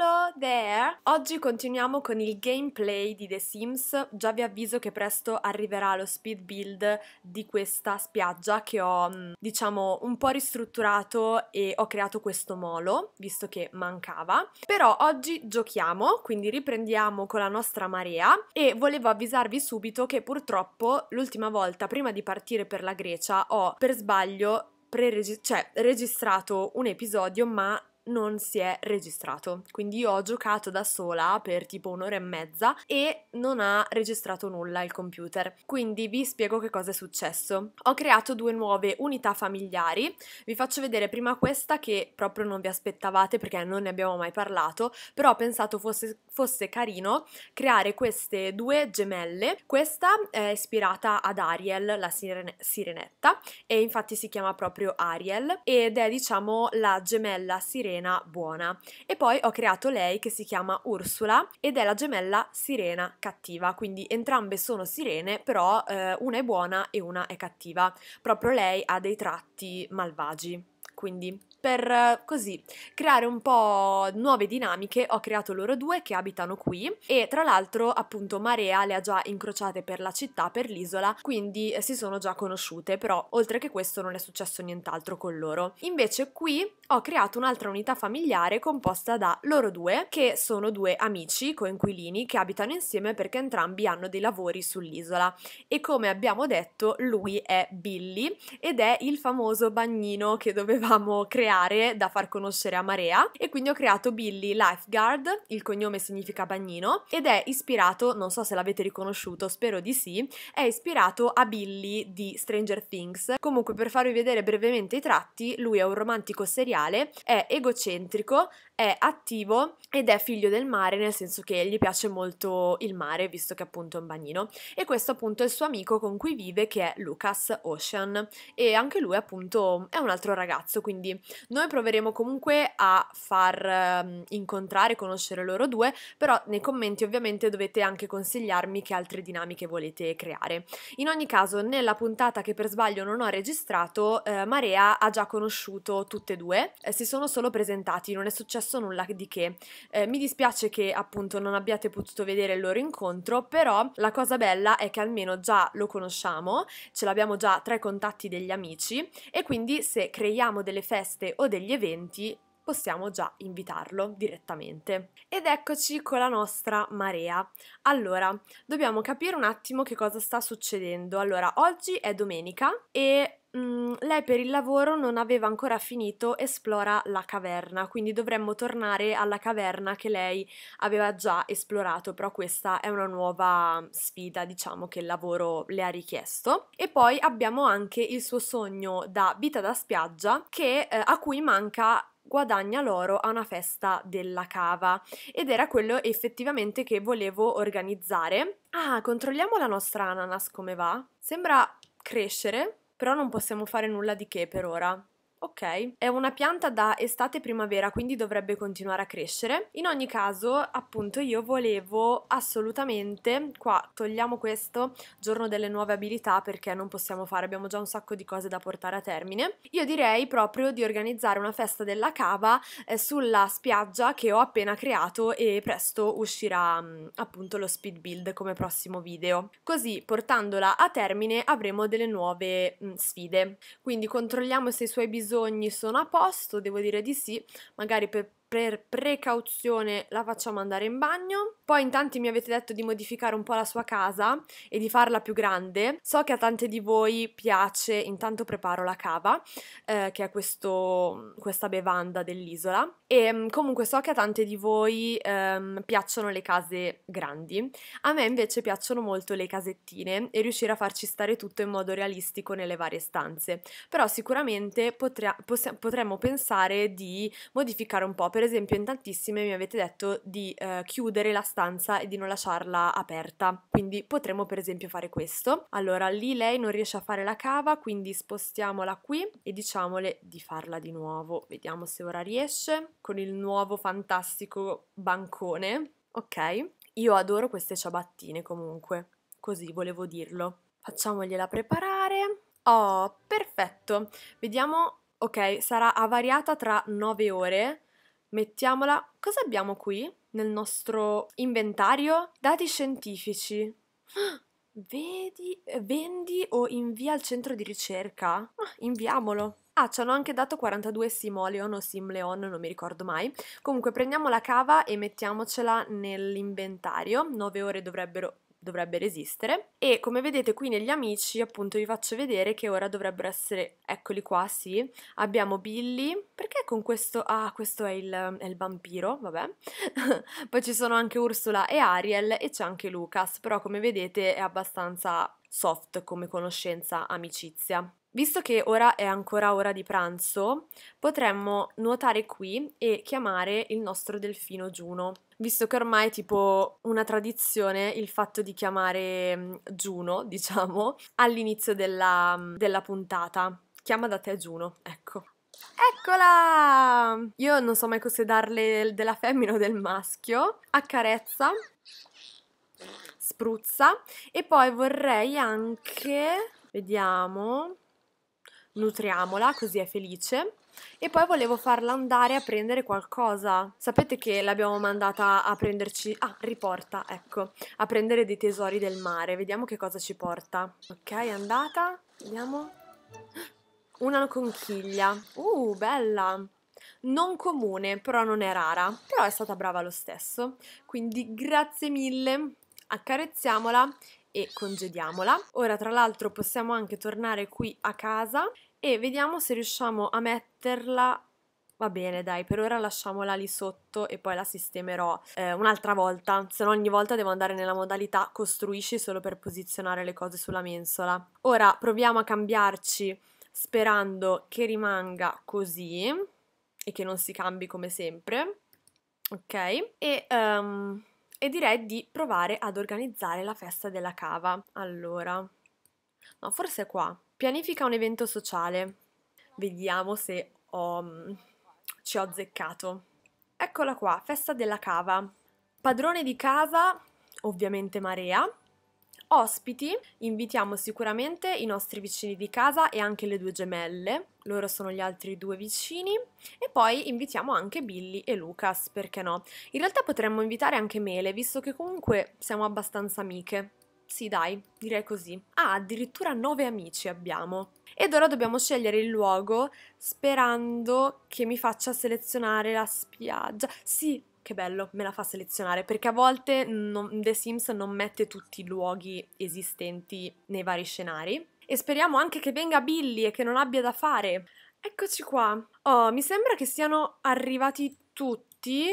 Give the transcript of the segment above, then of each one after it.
Hello there! Oggi continuiamo con il gameplay di The Sims, già vi avviso che presto arriverà lo speed build di questa spiaggia che ho mm, diciamo un po' ristrutturato e ho creato questo molo, visto che mancava. Però oggi giochiamo, quindi riprendiamo con la nostra marea e volevo avvisarvi subito che purtroppo l'ultima volta prima di partire per la Grecia ho per sbaglio cioè, registrato un episodio ma non si è registrato. Quindi io ho giocato da sola per tipo un'ora e mezza e non ha registrato nulla il computer. Quindi vi spiego che cosa è successo. Ho creato due nuove unità familiari. Vi faccio vedere prima questa che proprio non vi aspettavate perché non ne abbiamo mai parlato, però ho pensato fosse, fosse carino creare queste due gemelle. Questa è ispirata ad Ariel, la sirene, sirenetta, e infatti si chiama proprio Ariel ed è diciamo la gemella sirena Sirena buona. E poi ho creato lei che si chiama Ursula ed è la gemella Sirena cattiva, quindi entrambe sono sirene, però eh, una è buona e una è cattiva. Proprio lei ha dei tratti malvagi. Quindi per così creare un po' nuove dinamiche ho creato loro due che abitano qui e tra l'altro appunto Marea le ha già incrociate per la città, per l'isola, quindi eh, si sono già conosciute, però oltre che questo non è successo nient'altro con loro. Invece qui ho creato un'altra unità familiare composta da loro due, che sono due amici, coinquilini, che abitano insieme perché entrambi hanno dei lavori sull'isola. E come abbiamo detto, lui è Billy ed è il famoso bagnino che dovevamo creare aree da far conoscere a Marea e quindi ho creato Billy Lifeguard, il cognome significa bagnino, ed è ispirato, non so se l'avete riconosciuto, spero di sì, è ispirato a Billy di Stranger Things. Comunque per farvi vedere brevemente i tratti, lui è un romantico seriale, è egocentrico, è attivo ed è figlio del mare, nel senso che gli piace molto il mare, visto che appunto è un bagnino. E questo appunto è il suo amico con cui vive, che è Lucas Ocean. E anche lui appunto è un altro ragazzo, quindi noi proveremo comunque a far um, incontrare, conoscere loro due, però nei commenti ovviamente dovete anche consigliarmi che altre dinamiche volete creare. In ogni caso, nella puntata che per sbaglio non ho registrato, eh, Marea ha già conosciuto tutte e due, eh, si sono solo presentati, non è successo successo nulla di che. Eh, mi dispiace che appunto non abbiate potuto vedere il loro incontro, però la cosa bella è che almeno già lo conosciamo, ce l'abbiamo già tra i contatti degli amici e quindi se creiamo delle feste o degli eventi possiamo già invitarlo direttamente. Ed eccoci con la nostra marea. Allora, dobbiamo capire un attimo che cosa sta succedendo. Allora, oggi è domenica e Mm, lei per il lavoro non aveva ancora finito Esplora la caverna, quindi dovremmo tornare alla caverna che lei aveva già esplorato, però questa è una nuova sfida, diciamo, che il lavoro le ha richiesto. E poi abbiamo anche il suo sogno da vita da spiaggia che, eh, a cui manca guadagna l'oro a una festa della cava ed era quello effettivamente che volevo organizzare. Ah, controlliamo la nostra ananas come va. Sembra crescere, però non possiamo fare nulla di che per ora ok. È una pianta da estate-primavera, quindi dovrebbe continuare a crescere. In ogni caso, appunto, io volevo assolutamente, qua togliamo questo, giorno delle nuove abilità, perché non possiamo fare, abbiamo già un sacco di cose da portare a termine. Io direi proprio di organizzare una festa della cava eh, sulla spiaggia che ho appena creato e presto uscirà mh, mm, appunto lo speed build come prossimo video. Così, portandola a termine, avremo delle nuove mh, mm, sfide. Quindi controlliamo se i suoi bisogni bisogni sono a posto, devo dire di sì, magari per per precauzione la facciamo andare in bagno. Poi in tanti mi avete detto di modificare un po' la sua casa e di farla più grande. So che a tante di voi piace, intanto preparo la cava, eh, che è questo, questa bevanda dell'isola. E mm, comunque so che a tante di voi ehm, piacciono le case grandi. A me invece piacciono molto le casettine e riuscire a farci stare tutto in modo realistico nelle varie stanze. Però sicuramente potremmo pensare di modificare un po' per esempio in tantissime mi avete detto di eh, chiudere la stanza e di non lasciarla aperta, quindi potremmo per esempio fare questo. Allora lì lei non riesce a fare la cava, quindi spostiamola qui e diciamole di farla di nuovo. Vediamo se ora riesce con il nuovo fantastico bancone. Ok, io adoro queste ciabattine comunque, così volevo dirlo. Facciamogliela preparare. Oh, perfetto. Vediamo, ok, sarà avariata tra 9 ore Mettiamola. Cosa abbiamo qui nel nostro inventario? Dati scientifici. Vedi, vendi o invia al centro di ricerca? Ah, inviamolo. Ah, ci hanno anche dato 42 Simoleon o Simleon, non mi ricordo mai. Comunque prendiamo la cava e mettiamocela nell'inventario. 9 ore dovrebbero dovrebbe resistere e come vedete qui negli amici appunto vi faccio vedere che ora dovrebbero essere eccoli qua sì abbiamo Billy perché con questo ah questo è il, è il vampiro vabbè poi ci sono anche Ursula e Ariel e c'è anche Lucas però come vedete è abbastanza soft come conoscenza amicizia Visto che ora è ancora ora di pranzo, potremmo nuotare qui e chiamare il nostro delfino Juno. Visto che ormai è tipo una tradizione il fatto di chiamare mm, Juno, diciamo, all'inizio della, mm, della puntata. Chiama da te Juno, ecco. Eccola! Io non so mai cosa darle della femmina o del maschio. Accarezza, spruzza e poi vorrei anche, vediamo, nutriamola così è felice. E poi volevo farla andare a prendere qualcosa. Sapete che l'abbiamo mandata a prenderci... Ah, riporta, ecco. A prendere dei tesori del mare. Vediamo che cosa ci porta. Ok, è andata. Vediamo. Una conchiglia. Uh, bella. Non comune, però non è rara. Però è stata brava lo stesso. Quindi grazie mille. Accarezziamola e congediamola. Ora tra l'altro possiamo anche tornare qui a casa e vediamo se riusciamo a metterla Va bene, dai, per ora lasciamola lì sotto e poi la sistemerò eh, un'altra volta, se no ogni volta devo andare nella modalità costruisci solo per posizionare le cose sulla mensola. Ora proviamo a cambiarci sperando che rimanga così e che non si cambi come sempre. Ok? E um, e direi di provare ad organizzare la festa della cava. Allora, no, forse qua. Pianifica un evento sociale. Vediamo se ho, mm, ci ho azzeccato. Eccola qua, festa della cava. Padrone di casa, ovviamente Marea, Ospiti invitiamo sicuramente i nostri vicini di casa e anche le due gemelle, loro sono gli altri due vicini e poi invitiamo anche Billy e Lucas, perché no? In realtà potremmo invitare anche Mele, visto che comunque siamo abbastanza amiche. Sì, dai, direi così. Ah, addirittura nove amici abbiamo. Ed ora dobbiamo scegliere il luogo sperando che mi faccia selezionare la spiaggia. Sì, che bello, me la fa selezionare, perché a volte non, The Sims non mette tutti i luoghi esistenti nei vari scenari. E speriamo anche che venga Billy e che non abbia da fare. Eccoci qua. Oh, mi sembra che siano arrivati tutti.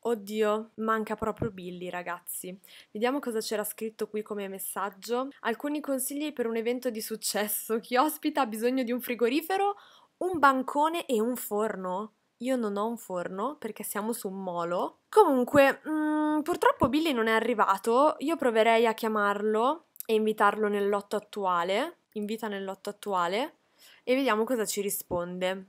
Oddio, manca proprio Billy, ragazzi. Vediamo cosa c'era scritto qui come messaggio. Alcuni consigli per un evento di successo. Chi ospita ha bisogno di un frigorifero, un bancone e un forno. Io non ho un forno perché siamo su un molo. Comunque, mh, mm, purtroppo Billy non è arrivato. Io proverei a chiamarlo e invitarlo nel lotto attuale. Invita nel lotto attuale e vediamo cosa ci risponde.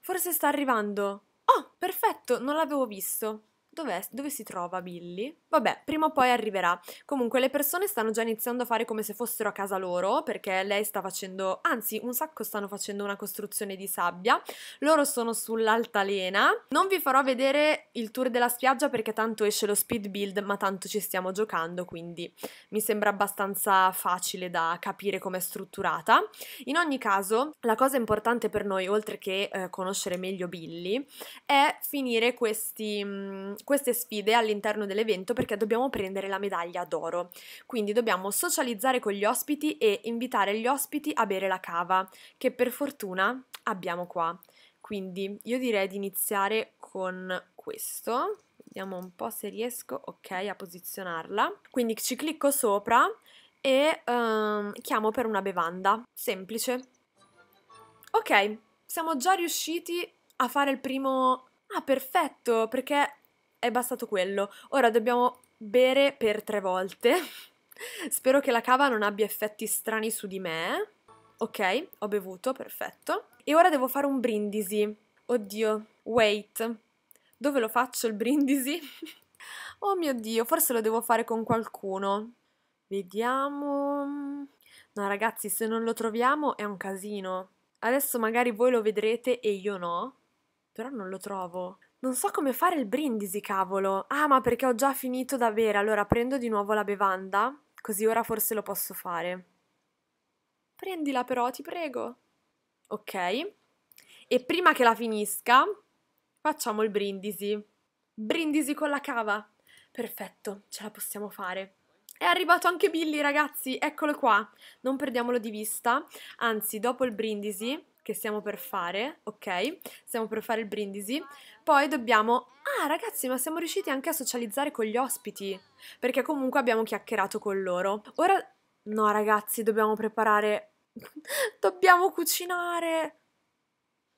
Forse sta arrivando. Oh, perfetto, non l'avevo visto dove, dove si trova Billy? Vabbè, prima o poi arriverà. Comunque le persone stanno già iniziando a fare come se fossero a casa loro, perché lei sta facendo, anzi un sacco stanno facendo una costruzione di sabbia, loro sono sull'altalena. Non vi farò vedere il tour della spiaggia perché tanto esce lo speed build, ma tanto ci stiamo giocando, quindi mi sembra abbastanza facile da capire come è strutturata. In ogni caso, la cosa importante per noi, oltre che eh, conoscere meglio Billy, è finire questi, mm, queste sfide all'interno dell'evento perché dobbiamo prendere la medaglia d'oro. Quindi dobbiamo socializzare con gli ospiti e invitare gli ospiti a bere la cava, che per fortuna abbiamo qua. Quindi io direi di iniziare con questo. Vediamo un po' se riesco, ok, a posizionarla. Quindi ci clicco sopra e um, chiamo per una bevanda. Semplice. Ok, siamo già riusciti a fare il primo... Ah, perfetto, perché è bastato quello. Ora dobbiamo bere per tre volte. Spero che la cava non abbia effetti strani su di me. Ok, ho bevuto, perfetto. E ora devo fare un brindisi. Oddio, wait. Dove lo faccio il brindisi? oh mio Dio, forse lo devo fare con qualcuno. Vediamo... No ragazzi, se non lo troviamo è un casino. Adesso magari voi lo vedrete e io no, però non lo trovo. Non so come fare il brindisi, cavolo. Ah, ma perché ho già finito da bere, allora prendo di nuovo la bevanda, così ora forse lo posso fare. Prendila però, ti prego. Ok. E prima che la finisca, facciamo il brindisi. Brindisi con la cava. Perfetto, ce la possiamo fare. È arrivato anche Billy, ragazzi, eccolo qua. Non perdiamolo di vista. Anzi, dopo il brindisi che stiamo per fare, ok? Stiamo per fare il brindisi. Poi dobbiamo... Ah ragazzi, ma siamo riusciti anche a socializzare con gli ospiti, perché comunque abbiamo chiacchierato con loro. Ora... No ragazzi, dobbiamo preparare... dobbiamo cucinare!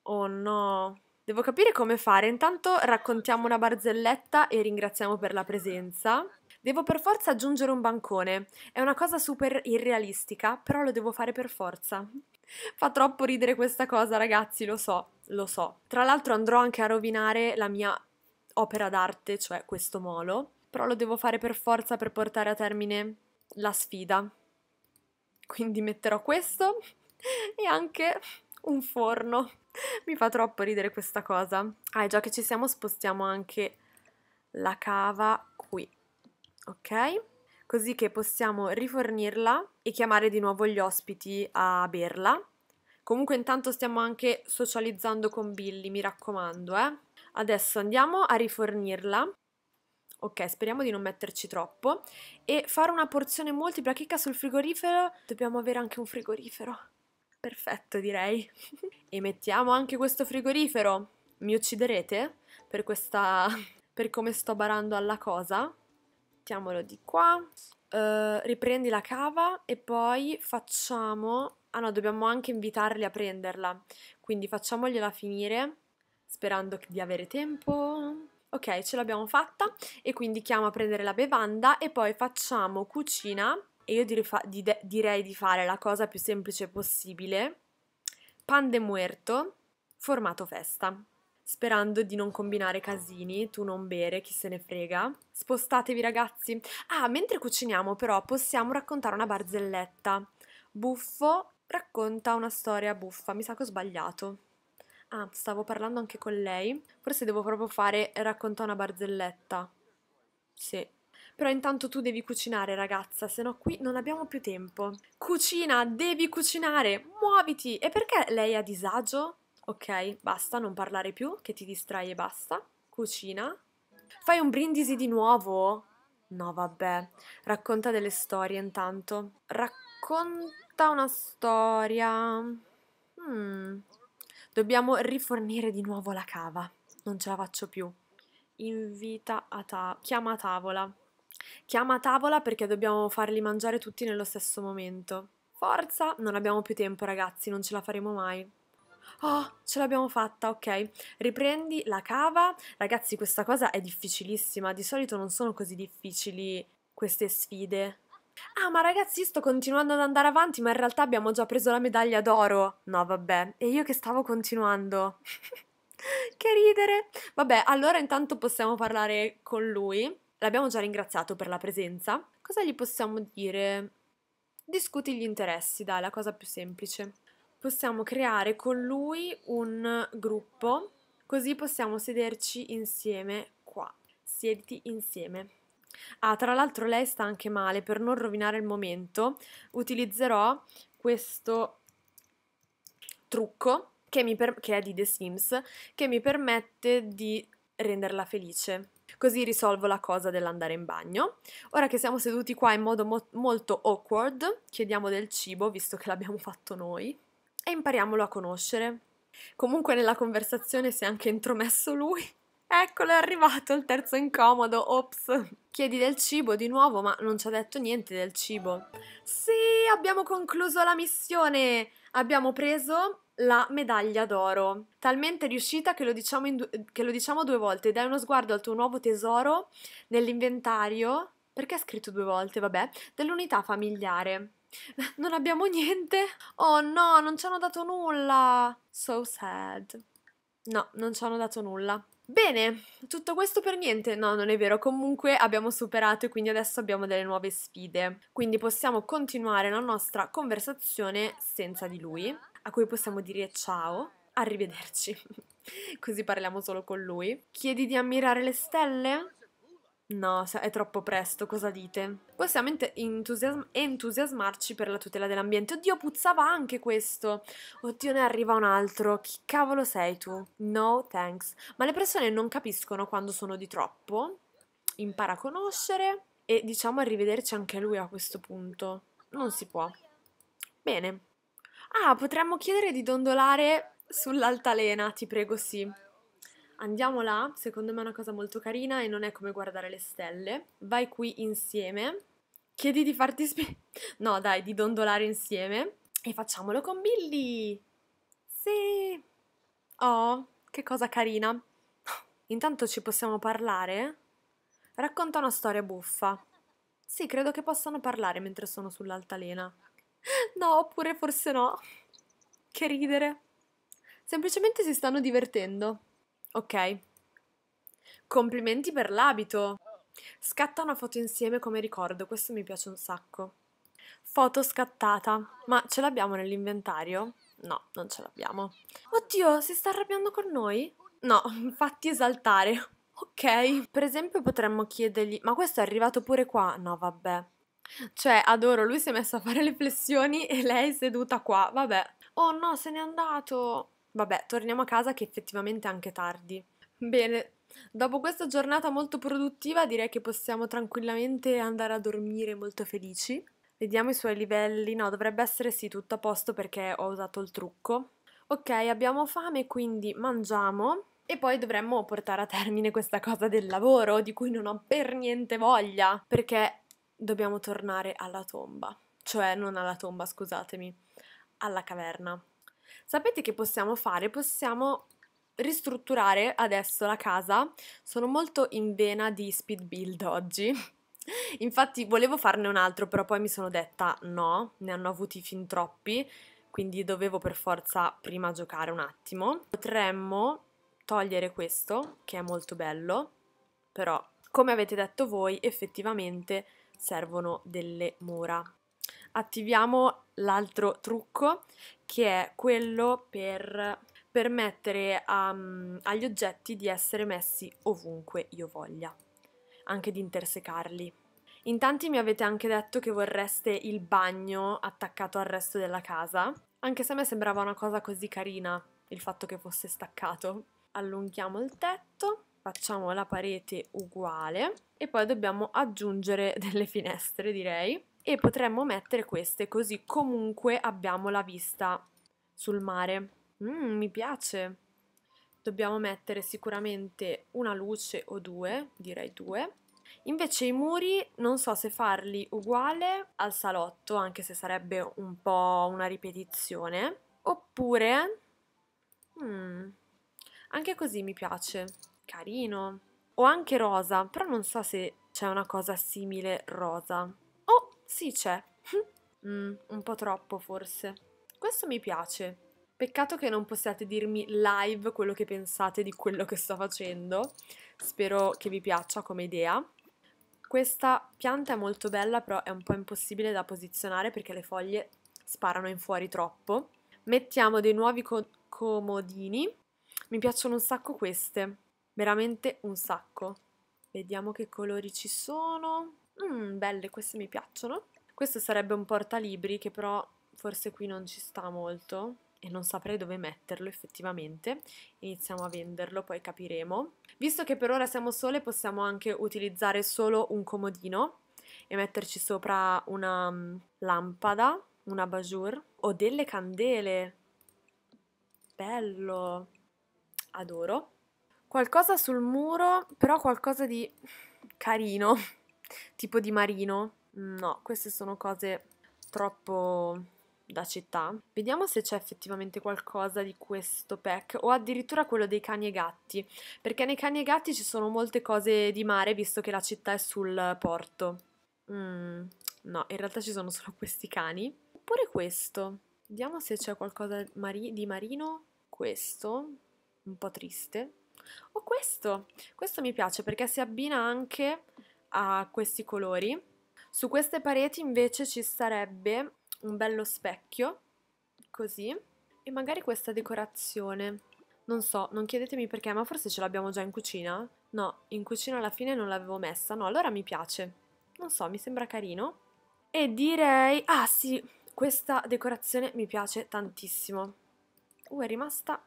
Oh no... Devo capire come fare. Intanto raccontiamo una barzelletta e ringraziamo per la presenza. Devo per forza aggiungere un bancone. È una cosa super irrealistica, però lo devo fare per forza. Fa troppo ridere questa cosa, ragazzi, lo so, lo so. Tra l'altro andrò anche a rovinare la mia opera d'arte, cioè questo molo, però lo devo fare per forza per portare a termine la sfida. Quindi metterò questo e anche un forno. Mi fa troppo ridere questa cosa. Ah, e già che ci siamo spostiamo anche la cava qui, ok? così che possiamo rifornirla e chiamare di nuovo gli ospiti a berla. Comunque intanto stiamo anche socializzando con Billy, mi raccomando, eh. Adesso andiamo a rifornirla. Ok, speriamo di non metterci troppo. E fare una porzione multipla chicca sul frigorifero. Dobbiamo avere anche un frigorifero. Perfetto, direi. e mettiamo anche questo frigorifero. Mi ucciderete per questa... per come sto barando alla cosa? mettiamolo di qua, uh, riprendi la cava e poi facciamo... Ah no, dobbiamo anche invitarli a prenderla, quindi facciamogliela finire sperando di avere tempo. Ok, ce l'abbiamo fatta e quindi chiamo a prendere la bevanda e poi facciamo cucina e io dire di direi di fare la cosa più semplice possibile, pan de muerto, formato festa sperando di non combinare casini, tu non bere, chi se ne frega. Spostatevi ragazzi. Ah, mentre cuciniamo però possiamo raccontare una barzelletta. Buffo racconta una storia buffa, mi sa che ho sbagliato. Ah, stavo parlando anche con lei. Forse devo proprio fare racconta una barzelletta. Sì. Però intanto tu devi cucinare, ragazza, se no qui non abbiamo più tempo. Cucina, devi cucinare, muoviti! E perché lei è a disagio? ok, basta, non parlare più, che ti distrai e basta. Cucina. Fai un brindisi di nuovo? No, vabbè. Racconta delle storie intanto. Racconta una storia. Hmm. Dobbiamo rifornire di nuovo la cava. Non ce la faccio più. Invita a tavola. Chiama a tavola. Chiama a tavola perché dobbiamo farli mangiare tutti nello stesso momento. Forza! Non abbiamo più tempo, ragazzi, non ce la faremo mai oh, ce l'abbiamo fatta, ok. Riprendi la cava. Ragazzi, questa cosa è difficilissima. Di solito non sono così difficili queste sfide. Ah, ma ragazzi, sto continuando ad andare avanti, ma in realtà abbiamo già preso la medaglia d'oro. No, vabbè. E io che stavo continuando. che ridere. Vabbè, allora intanto possiamo parlare con lui. L'abbiamo già ringraziato per la presenza. Cosa gli possiamo dire? Discuti gli interessi, dai, la cosa più semplice possiamo creare con lui un gruppo, così possiamo sederci insieme qua. Siediti insieme. Ah, tra l'altro lei sta anche male, per non rovinare il momento utilizzerò questo trucco che, che è di The Sims, che mi permette di renderla felice. Così risolvo la cosa dell'andare in bagno. Ora che siamo seduti qua in modo mo molto awkward, chiediamo del cibo, visto che l'abbiamo fatto noi e impariamolo a conoscere. Comunque nella conversazione si è anche intromesso lui. Eccolo, è arrivato il terzo incomodo, ops. Chiedi del cibo di nuovo, ma non ci ha detto niente del cibo. Sì, abbiamo concluso la missione. Abbiamo preso la medaglia d'oro, talmente riuscita che lo, diciamo du- che lo diciamo due volte. Dai uno sguardo al tuo nuovo tesoro nell'inventario, perché è scritto due volte, vabbè, dell'unità familiare. Non abbiamo niente? Oh no, non ci hanno dato nulla! So sad. No, non ci hanno dato nulla. Bene, tutto questo per niente? No, non è vero, comunque abbiamo superato e quindi adesso abbiamo delle nuove sfide. Quindi possiamo continuare la nostra conversazione senza di lui, a cui possiamo dire ciao, arrivederci, così parliamo solo con lui. Chiedi di ammirare le stelle? No, è troppo presto, cosa dite? Possiamo entusiasm- entusiasmarci per la tutela dell'ambiente. Oddio, puzzava anche questo. Oddio, ne arriva un altro. Chi cavolo sei tu? No, thanks. Ma le persone non capiscono quando sono di troppo. Impara a conoscere e diciamo arrivederci anche lui a questo punto. Non si può. Bene. Ah, potremmo chiedere di dondolare sull'altalena, ti prego, sì. Andiamo là, secondo me è una cosa molto carina e non è come guardare le stelle. Vai qui insieme, chiedi di farti spiegare, No, dai, di dondolare insieme e facciamolo con Billy! Sì! Oh, che cosa carina! Intanto ci possiamo parlare? Racconta una storia buffa. Sì, credo che possano parlare mentre sono sull'altalena. No, oppure forse no. Che ridere. Semplicemente si stanno divertendo. Ok. Complimenti per l'abito. Scatta una foto insieme come ricordo, questo mi piace un sacco. Foto scattata. Ma ce l'abbiamo nell'inventario? No, non ce l'abbiamo. Oddio, si sta arrabbiando con noi? No, fatti esaltare. Ok. Per esempio potremmo chiedergli, ma questo è arrivato pure qua? No, vabbè. Cioè, adoro, lui si è messo a fare le flessioni e lei è seduta qua, vabbè. Oh no, se n'è andato. Vabbè, torniamo a casa che effettivamente è anche tardi. Bene, dopo questa giornata molto produttiva direi che possiamo tranquillamente andare a dormire molto felici. Vediamo i suoi livelli, no, dovrebbe essere sì, tutto a posto perché ho usato il trucco. Ok, abbiamo fame, quindi mangiamo e poi dovremmo portare a termine questa cosa del lavoro di cui non ho per niente voglia, perché dobbiamo tornare alla tomba, cioè non alla tomba, scusatemi, alla caverna. Sapete che possiamo fare? Possiamo ristrutturare adesso la casa. Sono molto in vena di speed build oggi. Infatti volevo farne un altro, però poi mi sono detta no, ne hanno avuti fin troppi, quindi dovevo per forza prima giocare un attimo. Potremmo togliere questo, che è molto bello, però come avete detto voi effettivamente servono delle mura attiviamo l'altro trucco che è quello per permettere a, ehm, agli oggetti di essere messi ovunque io voglia, anche di intersecarli. In tanti mi avete anche detto che vorreste il bagno attaccato al resto della casa, anche se a me sembrava una cosa così carina il fatto che fosse staccato. Allunghiamo il tetto, facciamo la parete uguale e poi dobbiamo aggiungere delle finestre direi e potremmo mettere queste così comunque abbiamo la vista sul mare. Mm, mi piace. Dobbiamo mettere sicuramente una luce o due, direi due. Invece i muri non so se farli uguale al salotto, anche se sarebbe un po' una ripetizione, oppure... Mm, anche così mi piace, carino. O anche rosa, però non so se c'è una cosa simile rosa. Sì, c'è. mm, un po' troppo, forse. Questo mi piace. Peccato che non possiate dirmi live quello che pensate di quello che sto facendo. Spero che vi piaccia come idea. Questa pianta è molto bella, però è un po' impossibile da posizionare perché le foglie sparano in fuori troppo. Mettiamo dei nuovi co comodini. Mi piacciono un sacco queste, veramente un sacco. Vediamo che colori ci sono mm, belle, queste mi piacciono. Questo sarebbe un portalibri che però forse qui non ci sta molto e non saprei dove metterlo effettivamente. Iniziamo a venderlo, poi capiremo. Visto che per ora siamo sole possiamo anche utilizzare solo un comodino e metterci sopra una mm, lampada, una bajour o delle candele. Bello! Adoro. Qualcosa sul muro, però qualcosa di carino tipo di marino. Mm, no, queste sono cose troppo da città. Vediamo se c'è effettivamente qualcosa di questo pack o addirittura quello dei cani e gatti, perché nei cani e gatti ci sono molte cose di mare visto che la città è sul porto. Mm, no, in realtà ci sono solo questi cani. Oppure questo. Vediamo se c'è qualcosa mari di marino. Questo, un po' triste. O questo. Questo mi piace perché si abbina anche a questi colori. Su queste pareti invece ci sarebbe un bello specchio, così, e magari questa decorazione. Non so, non chiedetemi perché, ma forse ce l'abbiamo già in cucina? No, in cucina alla fine non l'avevo messa, no, allora mi piace. Non so, mi sembra carino. E direi... Ah sì, questa decorazione mi piace tantissimo. Uh, è rimasta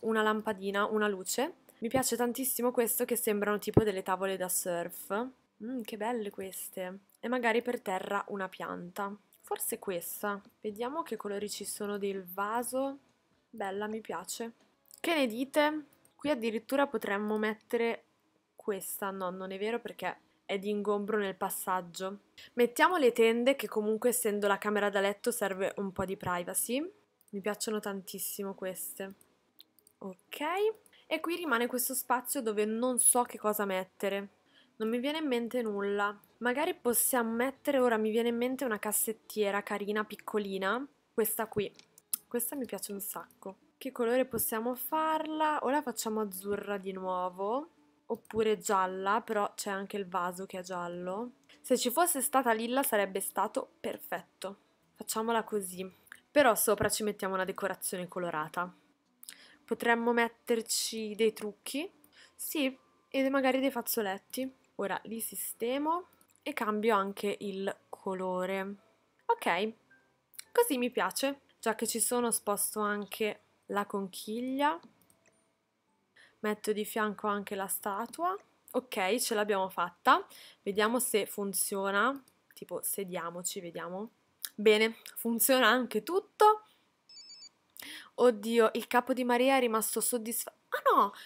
una lampadina, una luce. Mi piace tantissimo questo che sembrano tipo delle tavole da surf. Mh, mm, che belle queste. E magari per terra una pianta. Forse questa. Vediamo che colori ci sono del vaso. Bella, mi piace. Che ne dite? Qui addirittura potremmo mettere questa. No, non è vero perché è di ingombro nel passaggio. Mettiamo le tende che comunque essendo la camera da letto serve un po' di privacy. Mi piacciono tantissimo queste. Ok. E qui rimane questo spazio dove non so che cosa mettere. Non mi viene in mente nulla. Magari possiamo mettere, ora mi viene in mente una cassettiera carina, piccolina. Questa qui. Questa mi piace un sacco. Che colore possiamo farla? O la facciamo azzurra di nuovo, oppure gialla, però c'è anche il vaso che è giallo. Se ci fosse stata lilla sarebbe stato perfetto. Facciamola così. Però sopra ci mettiamo una decorazione colorata. Potremmo metterci dei trucchi, sì, e magari dei fazzoletti. Ora li sistemo e cambio anche il colore. Ok, così mi piace. Già che ci sono sposto anche la conchiglia, metto di fianco anche la statua. Ok, ce l'abbiamo fatta. Vediamo se funziona. Tipo, sediamoci, vediamo. Bene, funziona anche tutto. Oddio, il capo di Maria è rimasto soddisfatto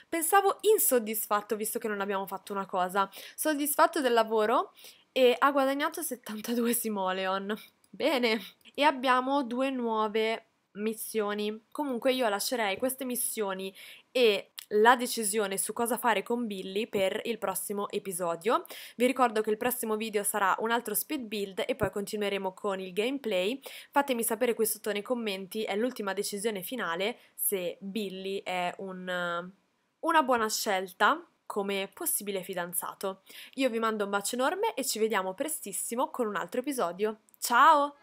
pensavo insoddisfatto visto che non abbiamo fatto una cosa. Soddisfatto del lavoro e ha guadagnato 72 simoleon. Bene. E abbiamo due nuove missioni. Comunque io lascerei queste missioni e la decisione su cosa fare con Billy per il prossimo episodio. Vi ricordo che il prossimo video sarà un altro speed build e poi continueremo con il gameplay. Fatemi sapere qui sotto nei commenti, è l'ultima decisione finale, se Billy è un, una buona scelta come possibile fidanzato. Io vi mando un bacio enorme e ci vediamo prestissimo con un altro episodio. Ciao!